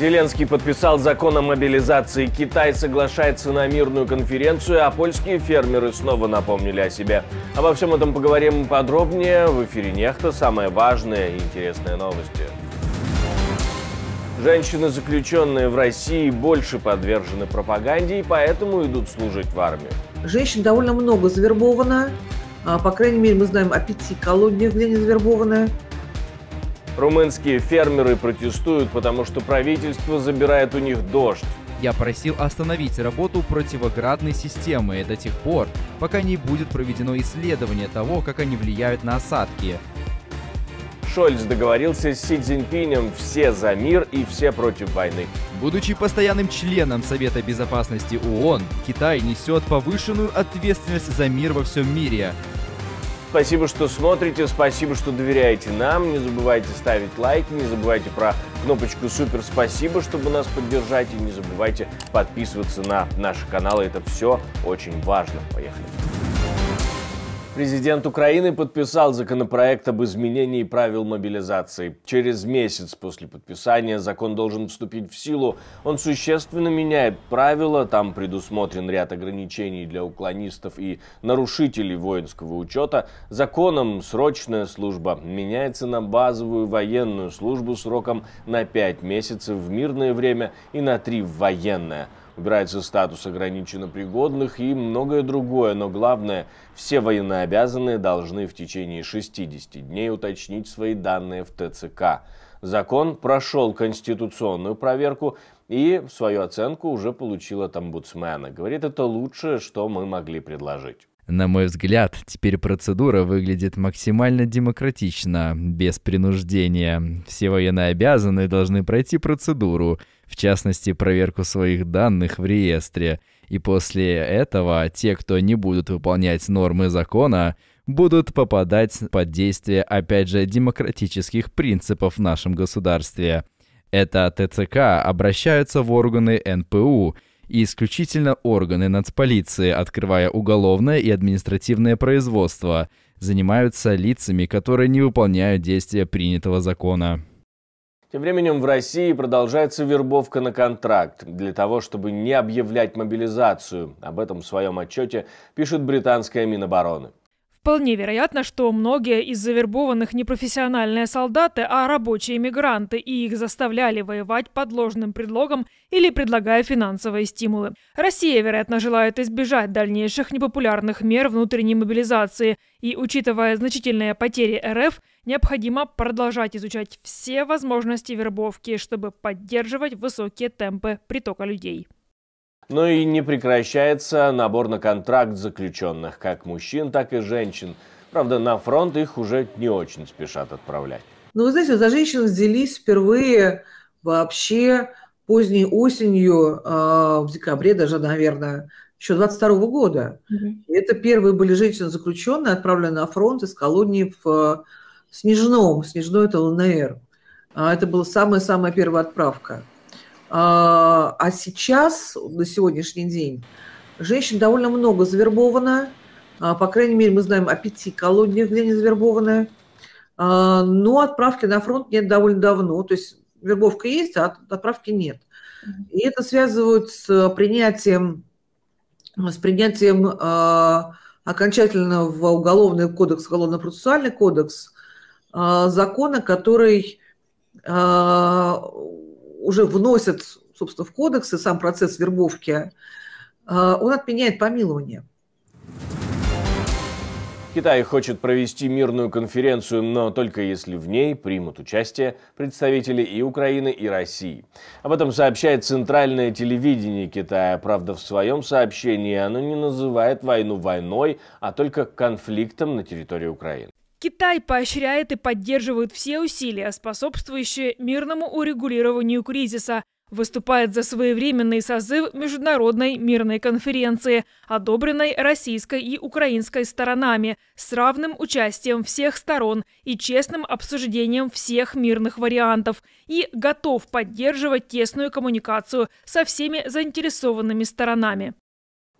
Зеленский подписал закон о мобилизации. Китай соглашается на мирную конференцию, а польские фермеры снова напомнили о себе. Обо всем этом поговорим подробнее в эфире «Нехта». Самые важные и интересные новости. Женщины, заключенные в России, больше подвержены пропаганде и поэтому идут служить в армию. Женщин довольно много завербовано. А, по крайней мере, мы знаем о пяти колониях, где они завербованы. Румынские фермеры протестуют, потому что правительство забирает у них дождь. Я просил остановить работу противоградной системы до тех пор, пока не будет проведено исследование того, как они влияют на осадки. Шольц договорился с Си Цзиньпинем «Все за мир и все против войны». Будучи постоянным членом Совета Безопасности ООН, Китай несет повышенную ответственность за мир во всем мире, Спасибо, что смотрите, спасибо, что доверяете нам. Не забывайте ставить лайки, не забывайте про кнопочку «Супер спасибо», чтобы нас поддержать. И не забывайте подписываться на наши каналы. Это все очень важно. Поехали! Президент Украины подписал законопроект об изменении правил мобилизации. Через месяц после подписания закон должен вступить в силу. Он существенно меняет правила, там предусмотрен ряд ограничений для уклонистов и нарушителей воинского учета. Законом срочная служба меняется на базовую военную службу сроком на 5 месяцев в мирное время и на 3 в военное – убирается статус ограниченно пригодных и многое другое, но главное, все военнообязанные должны в течение 60 дней уточнить свои данные в ТЦК. Закон прошел конституционную проверку и свою оценку уже получил от омбудсмена. Говорит, это лучшее, что мы могли предложить. На мой взгляд, теперь процедура выглядит максимально демократично, без принуждения. Все военнообязанные должны пройти процедуру, в частности, проверку своих данных в реестре, и после этого те, кто не будут выполнять нормы закона, будут попадать под действие, опять же, демократических принципов в нашем государстве. Это ТЦК обращаются в органы НПУ и исключительно органы нацполиции, открывая уголовное и административное производство, занимаются лицами, которые не выполняют действия принятого закона. Тем временем в России продолжается вербовка на контракт для того, чтобы не объявлять мобилизацию. Об этом в своем отчете пишет британская Минобороны. Вполне вероятно, что многие из завербованных не профессиональные солдаты, а рабочие мигранты, и их заставляли воевать под ложным предлогом или предлагая финансовые стимулы. Россия, вероятно, желает избежать дальнейших непопулярных мер внутренней мобилизации, и, учитывая значительные потери РФ, Необходимо продолжать изучать все возможности вербовки, чтобы поддерживать высокие темпы притока людей. Ну и не прекращается набор на контракт заключенных, как мужчин, так и женщин. Правда, на фронт их уже не очень спешат отправлять. Ну, вы знаете, за женщин взялись впервые вообще поздней осенью, а, в декабре даже, наверное, еще 22 -го года. Угу. Это первые были женщины-заключенные, отправленные на фронт из колонии в Снежно, снежно это ЛНР. А, это была самая-самая первая отправка. А, а сейчас, на сегодняшний день, женщин довольно много завербовано. А, по крайней мере, мы знаем о пяти колониях, где они завербованы. Но отправки на фронт нет довольно давно. То есть вербовка есть, а отправки нет. И это связывают с принятием, с принятием окончательно в Уголовный кодекс, Уголовно-процессуальный кодекс – а, закона, который а, уже вносит, собственно, в кодекс и сам процесс вербовки, а, он отменяет помилование. Китай хочет провести мирную конференцию, но только если в ней примут участие представители и Украины, и России. Об этом сообщает Центральное телевидение Китая. Правда, в своем сообщении оно не называет войну войной, а только конфликтом на территории Украины. Китай поощряет и поддерживает все усилия, способствующие мирному урегулированию кризиса, выступает за своевременный созыв международной мирной конференции, одобренной российской и украинской сторонами, с равным участием всех сторон и честным обсуждением всех мирных вариантов, и готов поддерживать тесную коммуникацию со всеми заинтересованными сторонами.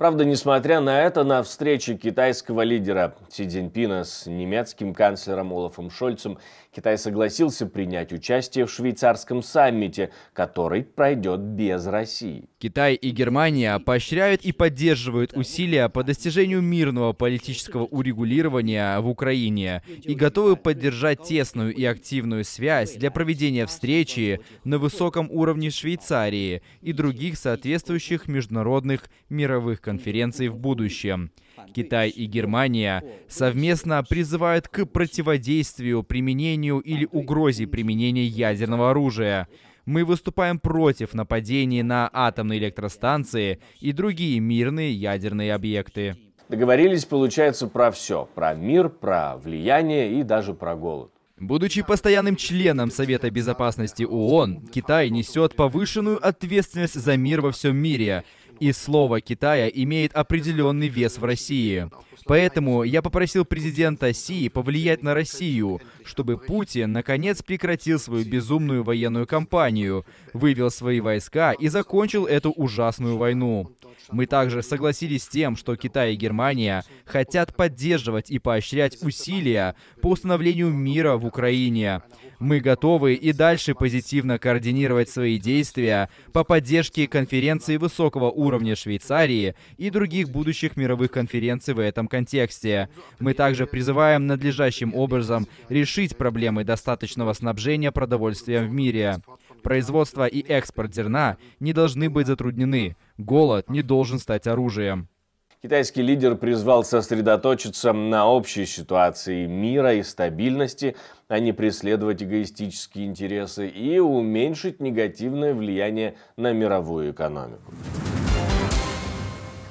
Правда, несмотря на это, на встрече китайского лидера Си Цзиньпина с немецким канцлером Олафом Шольцем Китай согласился принять участие в швейцарском саммите, который пройдет без России. Китай и Германия поощряют и поддерживают усилия по достижению мирного политического урегулирования в Украине и готовы поддержать тесную и активную связь для проведения встречи на высоком уровне Швейцарии и других соответствующих международных мировых конференций в будущем. Китай и Германия совместно призывают к противодействию применению или угрозе применения ядерного оружия. Мы выступаем против нападений на атомные электростанции и другие мирные ядерные объекты. Договорились, получается, про все. Про мир, про влияние и даже про голод. Будучи постоянным членом Совета Безопасности ООН, Китай несет повышенную ответственность за мир во всем мире и слово Китая имеет определенный вес в России. Поэтому я попросил президента Си повлиять на Россию, чтобы Путин наконец прекратил свою безумную военную кампанию, вывел свои войска и закончил эту ужасную войну. Мы также согласились с тем, что Китай и Германия хотят поддерживать и поощрять усилия по установлению мира в Украине. Мы готовы и дальше позитивно координировать свои действия по поддержке конференции высокого уровня уровня Швейцарии и других будущих мировых конференций в этом контексте. Мы также призываем надлежащим образом решить проблемы достаточного снабжения продовольствием в мире. Производство и экспорт зерна не должны быть затруднены. Голод не должен стать оружием. Китайский лидер призвал сосредоточиться на общей ситуации мира и стабильности, а не преследовать эгоистические интересы и уменьшить негативное влияние на мировую экономику.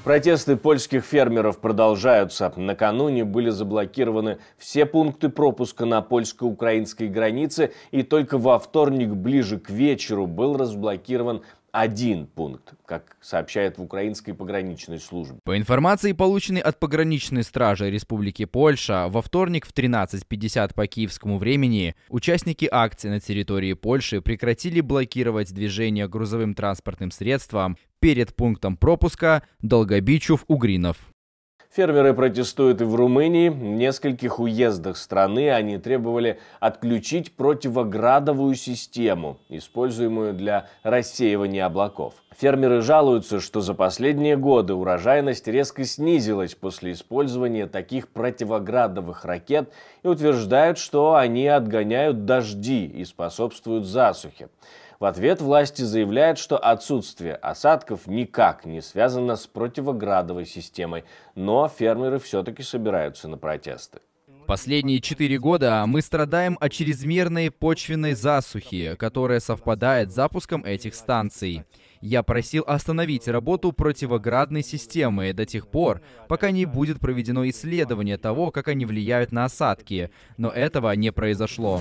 Протесты польских фермеров продолжаются. Накануне были заблокированы все пункты пропуска на польско-украинской границе, и только во вторник ближе к вечеру был разблокирован один пункт, как сообщает в украинской пограничной службе. По информации, полученной от пограничной стражи Республики Польша, во вторник в 13.50 по киевскому времени участники акции на территории Польши прекратили блокировать движение грузовым транспортным средством, перед пунктом пропуска Долгобичев-Угринов. Фермеры протестуют и в Румынии. В нескольких уездах страны они требовали отключить противоградовую систему, используемую для рассеивания облаков. Фермеры жалуются, что за последние годы урожайность резко снизилась после использования таких противоградовых ракет и утверждают, что они отгоняют дожди и способствуют засухе. В ответ власти заявляют, что отсутствие осадков никак не связано с противоградовой системой, но фермеры все-таки собираются на протесты. Последние четыре года мы страдаем от чрезмерной почвенной засухи, которая совпадает с запуском этих станций. Я просил остановить работу противоградной системы до тех пор, пока не будет проведено исследование того, как они влияют на осадки, но этого не произошло.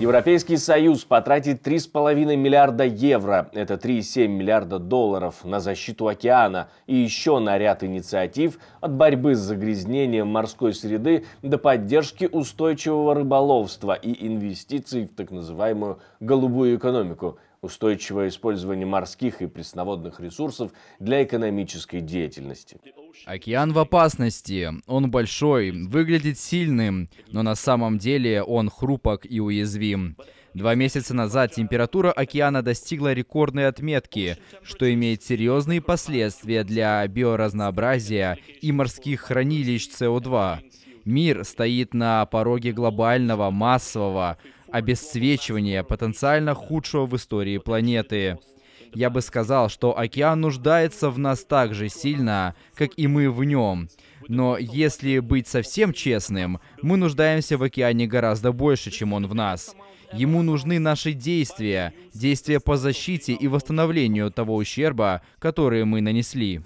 Европейский Союз потратит 3,5 миллиарда евро, это 3,7 миллиарда долларов, на защиту океана и еще на ряд инициатив от борьбы с загрязнением морской среды до поддержки устойчивого рыболовства и инвестиций в так называемую «голубую экономику», устойчивое использование морских и пресноводных ресурсов для экономической деятельности. Океан в опасности. Он большой, выглядит сильным, но на самом деле он хрупок и уязвим. Два месяца назад температура океана достигла рекордной отметки, что имеет серьезные последствия для биоразнообразия и морских хранилищ СО2. Мир стоит на пороге глобального массового обесцвечивания потенциально худшего в истории планеты. Я бы сказал, что океан нуждается в нас так же сильно, как и мы в нем. Но если быть совсем честным, мы нуждаемся в океане гораздо больше, чем он в нас. Ему нужны наши действия, действия по защите и восстановлению того ущерба, который мы нанесли.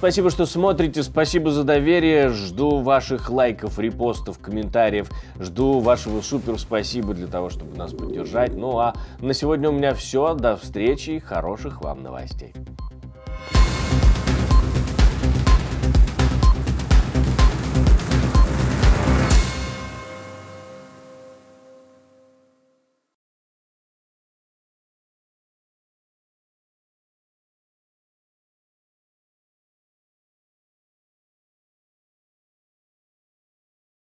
Спасибо, что смотрите, спасибо за доверие. Жду ваших лайков, репостов, комментариев. Жду вашего супер спасибо для того, чтобы нас поддержать. Ну а на сегодня у меня все. До встречи и хороших вам новостей.